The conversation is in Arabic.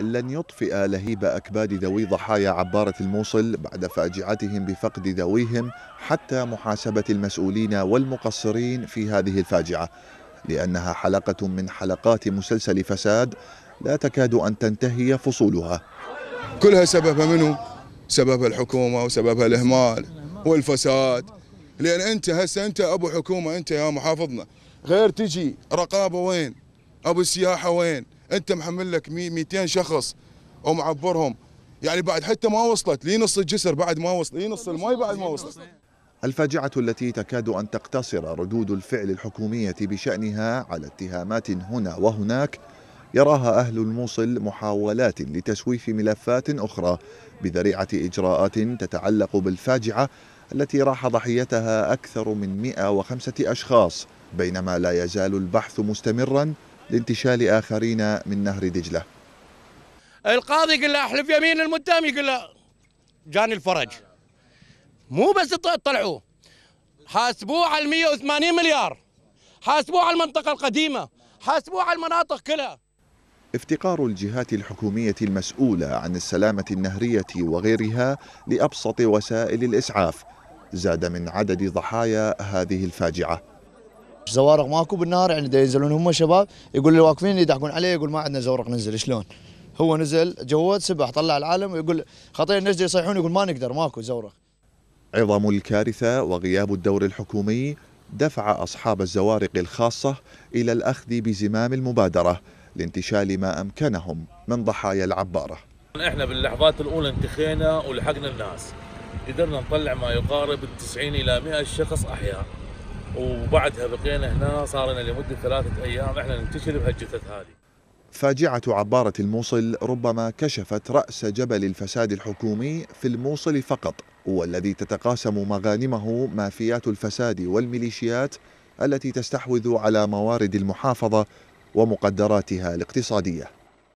لن يطفئ لهيب أكباد ذوي ضحايا عبارة الموصل بعد فاجعتهم بفقد ذويهم حتى محاسبة المسؤولين والمقصرين في هذه الفاجعة لأنها حلقة من حلقات مسلسل فساد لا تكاد أن تنتهي فصولها كلها سببها منه سبب الحكومة وسبب الإهمال والفساد لأن أنت هسه أنت أبو حكومة أنت يا محافظنا غير تجي رقابة وين أبو السياحة وين انت محمل لك 200 شخص ومعبرهم يعني بعد حتى ما وصلت لي نص الجسر بعد ما وصل لي نص الماي بعد ما وصلت الفاجعة التي تكاد أن تقتصر ردود الفعل الحكومية بشأنها على اتهامات هنا وهناك يراها أهل الموصل محاولات لتسويف ملفات أخرى بذريعة إجراءات تتعلق بالفاجعة التي راح ضحيتها أكثر من 105 أشخاص بينما لا يزال البحث مستمرا لانتشال آخرين من نهر دجلة القاضي قال له احلف يمين المتهم يقول له جاني الفرج مو بس طلعوه حاسبوه على 180 مليار حاسبوه على المنطقة القديمة حاسبوه على المناطق كلها افتقار الجهات الحكومية المسؤولة عن السلامة النهرية وغيرها لأبسط وسائل الإسعاف زاد من عدد ضحايا هذه الفاجعة زوارق ماكو بالنار يعني دا ينزلون هم شباب يقول اللي واقفين يضحكون عليه يقول ما عندنا زورق ننزل شلون؟ هو نزل جوت سبح طلع العالم ويقول خطير النجدة يصيحون يقول ما نقدر ماكو زورق عظم الكارثة وغياب الدور الحكومي دفع أصحاب الزوارق الخاصة إلى الأخذ بزمام المبادرة لانتشال ما أمكنهم من ضحايا العبارة احنا باللحظات الأولى انتخينا ولحقنا الناس قدرنا نطلع ما يقارب التسعين إلى 100 شخص أحياء وبعدها بقينا هنا صار لنا لمده ثلاثه ايام احنا ننتشل بهالجثث هذه. فاجعه عباره الموصل ربما كشفت راس جبل الفساد الحكومي في الموصل فقط والذي تتقاسم مغانمه مافيات الفساد والميليشيات التي تستحوذ على موارد المحافظه ومقدراتها الاقتصاديه.